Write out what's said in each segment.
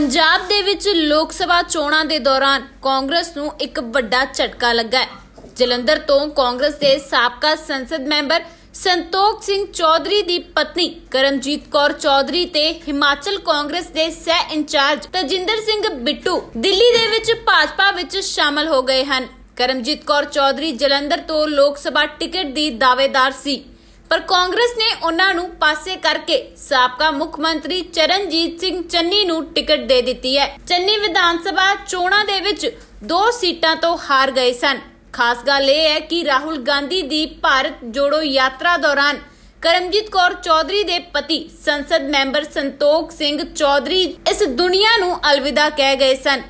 ਪੰਜਾਬ ਦੇ ਵਿੱਚ ਲੋਕ ਸਭਾ ਚੋਣਾਂ ਦੇ ਦੌਰਾਨ ਕਾਂਗਰਸ ਨੂੰ ਇੱਕ ਵੱਡਾ ਝਟਕਾ ਲੱਗਾ ਹੈ ਜਲੰਧਰ ਤੋਂ ਕਾਂਗਰਸ ਦੇ ਸਾਬਕਾ ਸੰਸਦ ਮੈਂਬਰ ਸੰਤੋਖ ਸਿੰਘ ਚੌਧਰੀ ਦੀ ਪਤਨੀ ਕਰਮਜੀਤ ਕੌਰ ਚੌਧਰੀ ਤੇ ਹਿਮਾਚਲ ਕਾਂਗਰਸ ਦੇ ਸਹਿ ਇੰਚਾਰਜ ਤਜਿੰਦਰ ਸਿੰਘ ਬਿੱਟੂ ਦਿੱਲੀ ਦੇ ਵਿੱਚ ਭਾਜਪਾ ਵਿੱਚ ਸ਼ਾਮਲ ਹੋ ਗਏ ਹਨ ਕਰਮਜੀਤ ਕੌਰ ਚੌਧਰੀ ਜਲੰਧਰ ਤੋਂ ਲੋਕ ਸਭਾ ਟਿਕਟ ਦੀ ਦਾਅਵੇਦਾਰ ਸੀ ਪਰ ਕਾਂਗਰਸ ਨੇ ਉਹਨਾਂ ਨੂੰ ਪਾਸੇ ਕਰਕੇ ਸਾਬਕਾ ਮੁੱਖ ਮੰਤਰੀ ਚਰਨਜੀਤ ਸਿੰਘ ਚੰਨੀ ਨੂੰ ਟਿਕਟ ਦੇ ਦਿੱਤੀ ਹੈ ਚੰਨੀ ਵਿਧਾਨ ਸਭਾ ਚੋਣਾਂ ਦੇ ਵਿੱਚ ਦੋ ਸੀਟਾਂ ਤੋਂ ਹਾਰ ਗਏ ਸਨ ਖਾਸ ਗੱਲ ਇਹ ਹੈ ਕਿ ਰਾਹੁਲ ਗਾਂਧੀ ਦੀ ਭਾਰਤ ਜੋੜੋ ਯਾਤਰਾ ਦੌਰਾਨ ਕਰਮਜੀਤ ਕੌਰ ਚੌਧਰੀ ਦੇ ਪਤੀ ਸੰਸਦ ਮੈਂਬਰ ਸੰਤੋਖ ਸਿੰਘ ਚੌਧਰੀ ਇਸ ਦੁਨੀਆ ਨੂੰ ਅਲਵਿਦਾ ਕਹਿ ਗਏ ਸਨ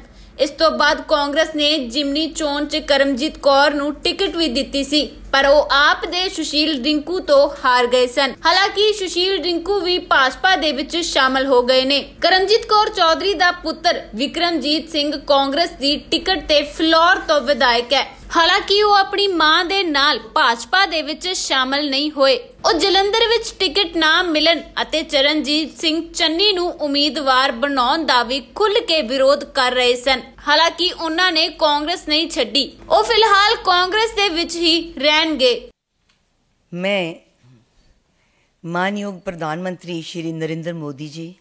ਇਸ ਤੋਂ ਬਾਅਦ ਕਾਂਗਰਸ ਨੇ ਜਿਮਨੀ ਚੋਣ 'ਚ ਕਰਮਜੀਤ ਕੌਰ ਨੂੰ ਟਿਕਟ ਵੀ ਦਿੱਤੀ ਸੀ ਪਰ ਉਹ ਆਪ ਦੇ ਸੁਸ਼ੀਲ ਰਿੰਕੂ ਤੋਂ ਹਾਰ ਗਏ ਸਨ ਹਾਲਾਂਕਿ ਸੁਸ਼ੀਲ ਰਿੰਕੂ ਵੀ ਭਾਜਪਾ ਦੇ ਵਿੱਚ ਸ਼ਾਮਲ ਹੋ ਗਏ ਨੇ ਕਰਮਜੀਤ ਕੌਰ ਚੌਧਰੀ ਦਾ ਪੁੱਤਰ ਵਿਕਰਮਜੀਤ ਸਿੰਘ ਕਾਂਗਰਸ ਦੀ ਟਿਕਟ ਤੇ ਫਲੋਰ ਤੋਂ ਵਿਧਾਇਕ ਹੈ ਹਾਲਾਂਕਿ ਉਹ ਆਪਣੀ ਮਾਂ ਦੇ ਨਾਲ ਭਾਜਪਾ ਦੇ ਵਿੱਚ ਸ਼ਾਮਲ ਨਹੀਂ ਹੋਏ ਉਹ ਜਲੰਧਰ ਵਿੱਚ ਟਿਕਟ ਨਾ ਮਿਲਣ ਅਤੇ ਚਰਨਜੀਤ ਸਿੰਘ ਚੰਨੀ ਨੂੰ ਉਮੀਦਵਾਰ ਬਣਾਉਣ ਦਾ ਵੀ ਖੁੱਲ ਕੇ ਵਿਰੋਧ ਕਰ ਰਹੇ ਸਨ ਹਾਲਾਂਕਿ ਉਹਨਾਂ ਨੇ ਕਾਂਗਰਸ ਨਹੀਂ ਛੱਡੀ ਉਹ ਫਿਲਹਾਲ ਕਾਂਗਰਸ ਦੇ ਵਿੱਚ ਹੀ ਰਹਿਣਗੇ ਮੈਂ ਮਾਨਯੋਗ ਪ੍ਰਧਾਨ ਮੰਤਰੀ ਸ਼੍ਰੀ ਨਰਿੰਦਰ ਮੋਦੀ ਜੀ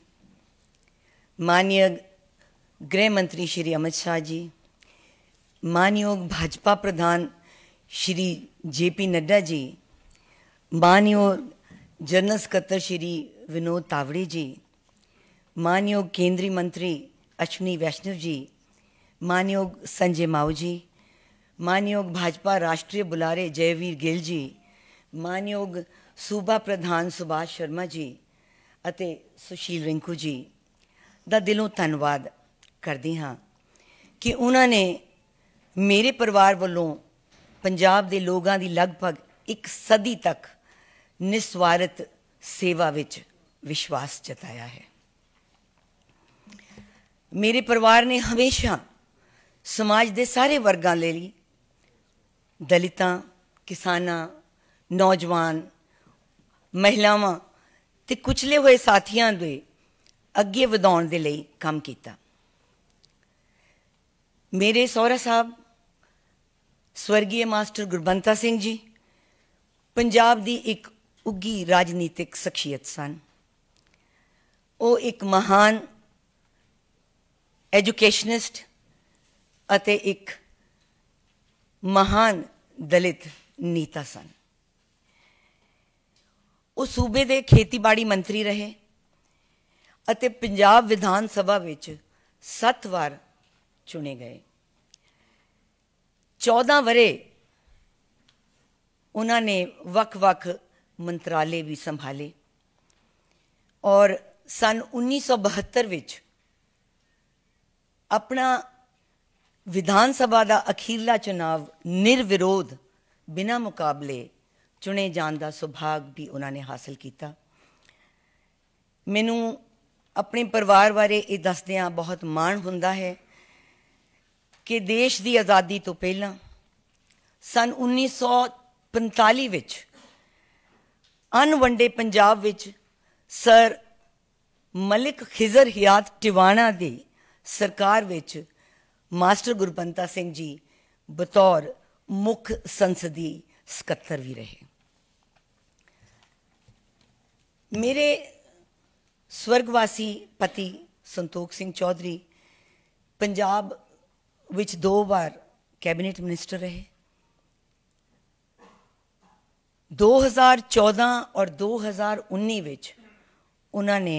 ਮਾਨਯੋਗ ਗ੍ਰਹਿ ਮੰਤਰੀ ਸ਼੍ਰੀ ਅਮਿਤ ਸ਼ਾਹ ਜੀ मानयोग भाजपा प्रधान श्री जे पी नड्डा जी मानयोग जनरल सकत्र श्री विनोद तावड़े जी मानयोग केंद्रीय मंत्री अश्विनी वैष्णव जी मानयोग संजय माऊ जी मानयोग भाजपा राष्ट्रीय बुलारे जयवीर गिल जी मानयोग ਸੂਬਾ ਪ੍ਰਧਾਨ ਸੁਭਾਸ਼ ਸ਼ਰਮਾ ਜੀ ਅਤੇ ਸੁਸ਼ੀਲ ਰਿੰਕੂ ਜੀ ਦਾ ਦਿਲੋਂ ਧੰਨਵਾਦ ਕਰਦੀ ਹਾਂ ਕਿ ਉਹਨਾਂ ਨੇ ਮੇਰੇ ਪਰਿਵਾਰ ਵੱਲੋਂ ਪੰਜਾਬ ਦੇ ਲੋਕਾਂ ਦੀ ਲਗਭਗ ਇੱਕ ਸਦੀ ਤੱਕ ਨਿਸਵਾਰਤ ਸੇਵਾ ਵਿੱਚ ਵਿਸ਼ਵਾਸ ਜਤਾਇਆ ਹੈ ਮੇਰੇ ਪਰਿਵਾਰ ਨੇ ਹਮੇਸ਼ਾ ਸਮਾਜ ਦੇ ਸਾਰੇ ਵਰਗਾਂ ਲਈ ਦਲਿਤਾਂ ਕਿਸਾਨਾਂ ਨੌਜਵਾਨ ਮਹਿਲਾਵਾਂ ਤੇ ਕੁਚਲੇ ਹੋਏ ਸਾਥੀਆਂ ਦੇ ਅੱਗੇ ਵਧਾਉਣ ਦੇ ਲਈ ਕੰਮ ਕੀਤਾ ਮੇਰੇ ਸਹੁਰਾ ਸਾਹਿਬ ਸਵਰਗੀ ਮਾਸਟਰ ਗੁਰਬੰਤਾ ਸਿੰਘ ਜੀ ਪੰਜਾਬ ਦੀ ਇੱਕ ਉੱਗੀ ਰਾਜਨੀਤਿਕ ਸ਼ਖਸੀਅਤ ਸਨ ਉਹ ਇੱਕ ਮਹਾਨ ਐਜੂਕੇਸ਼ਨਿਸਟ ਅਤੇ ਇੱਕ ਮਹਾਨ ਦਲਿਤ ਨੀਤਾ ਸਨ ਉਹ ਸੂਬੇ ਦੇ ਖੇਤੀਬਾੜੀ ਮੰਤਰੀ ਰਹੇ ਅਤੇ ਪੰਜਾਬ ਵਿਧਾਨ ਸਭਾ ਵਿੱਚ 7 ਵਾਰ ਚੁਣੇ ਗਏ 14 ਵਰੇ ਉਹਨਾਂ ਨੇ ਵੱਖ-ਵੱਖ ਮੰਤਰਾਲੇ ਵੀ ਸੰਭਾਲੇ ਔਰ ਸਨ 1972 ਵਿੱਚ ਆਪਣਾ ਵਿਧਾਨ ਸਭਾ ਦਾ ਅਖੀਰਲਾ ਚੋਣ ਨਿਰਵਿਰੋਧ ਬਿਨਾ ਮੁਕਾਬਲੇ ਚੁਣੇ ਜਾਣ ਦਾ ਸੁਭਾਗ ਵੀ ਉਹਨਾਂ ਨੇ ਹਾਸਲ ਕੀਤਾ ਮੈਨੂੰ ਆਪਣੇ ਪਰਿਵਾਰ ਬਾਰੇ ਇਹ ਦੱਸਦਿਆਂ ਬਹੁਤ ਮਾਣ ਹੁੰਦਾ ਹੈ ਕਿ ਦੇਸ਼ ਦੀ ਆਜ਼ਾਦੀ ਤੋਂ ਪਹਿਲਾਂ ਸਨ 1945 ਵਿੱਚ ਅਨਵੰਡੇ ਪੰਜਾਬ ਵਿੱਚ ਸਰ ਮਲਿਕ ਖਿਜ਼ਰ ਹਿਆਤ ਟਿਵਾਣਾ ਦੀ ਸਰਕਾਰ ਵਿੱਚ ਮਾਸਟਰ ਗੁਰਬੰਤਾ ਸਿੰਘ ਜੀ ਬਤੌਰ ਮੁੱਖ ਸੰਸਦੀ ਸਕੱਤਰ ਵੀ ਰਹੇ ਮੇਰੇ ਸਵਰਗਵਾਸੀ ਪਤੀ ਸੰਤੋਖ ਸਿੰਘ ਚੌਧਰੀ ਪੰਜਾਬ ਵਿੱਚ ਦੋ ਵਾਰ ਕੈਬਨਿਟ ਮਿਨਿਸਟਰ ਰਹੇ 2014 ਔਰ 2019 ਵਿੱਚ ਉਹਨਾਂ ਨੇ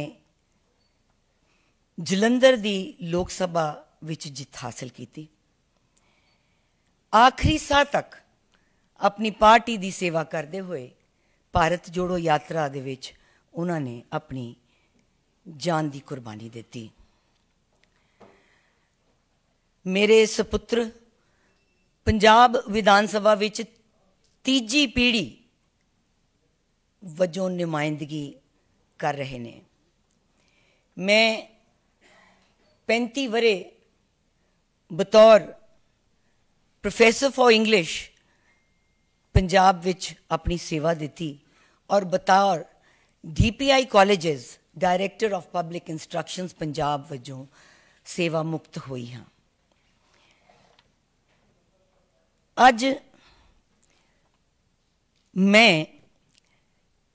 ਜਲੰਧਰ ਦੀ ਲੋਕ ਸਭਾ ਵਿੱਚ ਜਿੱਤ ਹਾਸਲ ਕੀਤੀ ਆਖਰੀ ਸਾਹ ਤੱਕ ਆਪਣੀ ਪਾਰਟੀ ਦੀ ਸੇਵਾ ਕਰਦੇ ਹੋਏ ਭਾਰਤ ਜੋੜੋ ਯਾਤਰਾ ਦੇ ਵਿੱਚ ਉਹਨਾਂ ਨੇ ਆਪਣੀ ਜਾਨ ਦੀ ਕੁਰਬਾਨੀ ਦਿੱਤੀ ਮੇਰੇ ਸੁਪੁੱਤਰ ਪੰਜਾਬ ਵਿਧਾਨ ਸਭਾ ਵਿੱਚ ਤੀਜੀ ਪੀੜ੍ਹੀ ਵਜੋਂ ਨੁਮਾਇੰਦਗੀ ਕਰ ਰਹੇ ਨੇ ਮੈਂ 35 ਵਰੇ ਬਤੌਰ ਪ੍ਰੋਫੈਸਰ ਫॉर ਇੰਗਲਿਸ਼ ਪੰਜਾਬ ਵਿੱਚ ਆਪਣੀ ਸੇਵਾ ਦਿੱਤੀ ਔਰ ਬਤੌਰ DPI colleges director of public instructions Punjab ਵਜੋਂ ਸੇਵਾ ਮੁਕਤ ਹੋਈ ਹਾਂ ਅੱਜ ਮੈਂ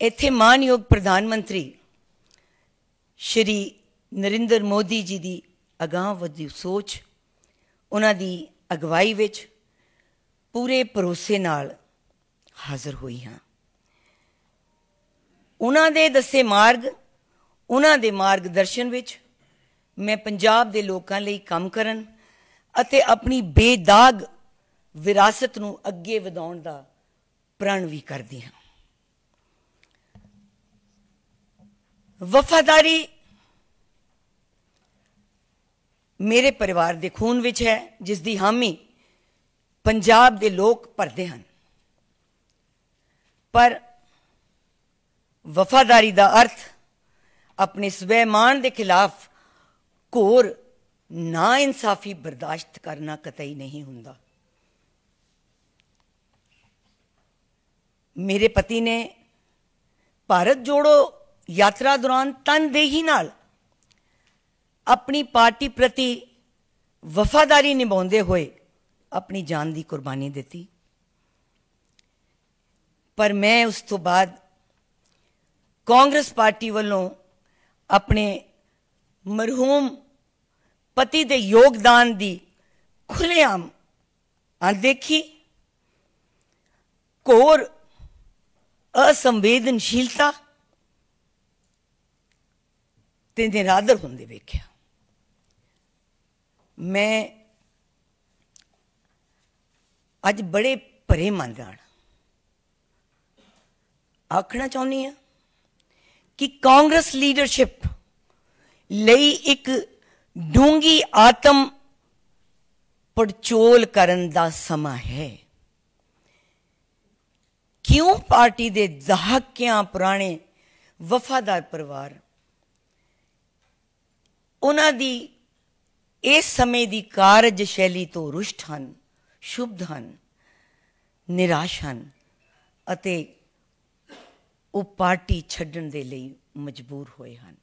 ਇੱਥੇ ਮਾਨਯੋਗ ਪ੍ਰਧਾਨ ਮੰਤਰੀ ਸ਼੍ਰੀ ਨਰਿੰਦਰ ਮੋਦੀ ਜੀ ਦੀ ਅਗਾਹ ਵਧੀ ਸੋਚ ਉਹਨਾਂ ਦੀ ਅਗਵਾਈ ਵਿੱਚ ਪੂਰੇ ਭਰੋਸੇ ਨਾਲ ਹਾਜ਼ਰ ਹੋਈ ਹਾਂ ਉਹਨਾਂ ਦੇ ਦੱਸੇ ਮਾਰਗ ਉਹਨਾਂ ਦੇ ਮਾਰਗਦਰਸ਼ਨ ਵਿੱਚ ਮੈਂ ਪੰਜਾਬ ਦੇ ਲੋਕਾਂ ਲਈ ਕੰਮ ਕਰਨ ਅਤੇ ਆਪਣੀ ਬੇਦਾਗ ਵਿਰਾਸਤ ਨੂੰ ਅੱਗੇ ਵਧਾਉਣ ਦਾ ਪ੍ਰਣ ਵੀ ਕਰਦੀ ਹਾਂ ਵਫਾਦਾਰੀ ਮੇਰੇ ਪਰਿਵਾਰ ਦੇ ਖੂਨ ਵਿੱਚ ਹੈ ਜਿਸ ਦੀ ਹਾਮੀ ਪੰਜਾਬ ਦੇ ਲੋਕ ਭਰਦੇ ਹਨ ਪਰ ਵਫਾਦਾਰੀ ਦਾ ਅਰਥ ਆਪਣੇ ਸਵੈਮਾਨ ਦੇ ਖਿਲਾਫ ਘੋਰ ਨਾ ਇਨਸਾਫੀ ਬਰਦਾਸ਼ਤ ਕਰਨਾ ਕਤਈ ਨਹੀਂ ਹੁੰਦਾ ਮੇਰੇ ਪਤੀ ਨੇ ਭਾਰਤ ਜੋੜੋ ਯਾਤਰਾ ਦੌਰਾਨ ਤਨਦੇਹੀ ਨਾਲ ਆਪਣੀ ਪਾਰਟੀ ਪ੍ਰਤੀ ਵਫਾਦਾਰੀ ਨਿਭਾਉਂਦੇ ਹੋਏ ਆਪਣੀ ਜਾਨ ਦੀ ਕੁਰਬਾਨੀ ਦਿੱਤੀ ਪਰ ਮੈਂ ਉਸ ਤੋਂ ਬਾਅਦ ਕਾਂਗਰਸ ਪਾਰਟੀ ਵੱਲੋਂ ਆਪਣੇ ਮਰਹੂਮ ਪਤੀ ਦੇ ਯੋਗਦਾਨ ਦੀ ਖੁੱਲੇਆਮ ਅਣਦੇਖੀ ਕੋਰ ਅਸੰਵੇਦਨਸ਼ੀਲਤਾ ਤੇ ਨਿਰਾਦਰ ਹੁੰਦੇ ਵੇਖਿਆ ਮੈਂ ਅੱਜ ਬੜੇ ਭਰੇ ਮਨ ਨਾਲ ਆਖਣਾ ਚਾਹੁੰਦੀ ਆ ਕਿ ਕਾਂਗਰਸ ਲੀਡਰਸ਼ਿਪ ਲਈ ਇੱਕ ਡੂੰਗੀ ਆਤਮ ਪੜਚੋਲ ਕਰਨ ਦਾ ਸਮਾਂ ਹੈ ਕਿਉਂ ਪਾਰਟੀ ਦੇ ਦਹਾਕਿਆਂ ਪੁਰਾਣੇ ਵਫਾਦਾਰ ਪਰਿਵਾਰ ਉਹਨਾਂ ਦੀ ਇਸ ਸਮੇਂ ਦੀ ਕਾਰਜ ਸ਼ੈਲੀ ਤੋਂ ਰੁਸ਼ਟ ਹਨ ਸ਼ੁਭਧ ਹਨ ਨਿਰਾਸ਼ ਹਨ ਅਤੇ ਉਹ ਪਾਰਟੀ ਛੱਡਣ ਦੇ ਲਈ ਮਜਬੂਰ ਹੋਏ ਹਨ